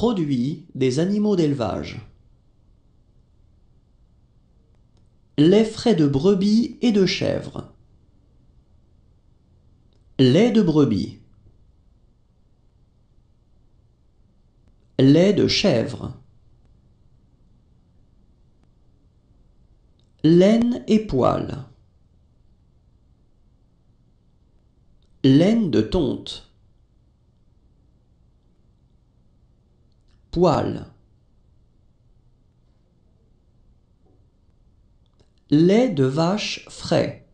Produits des animaux d'élevage. Lait frais de brebis et de chèvres. Lait de brebis. Lait de chèvre. Laine et poils. Laine de tonte. poil. Lait de vache frais.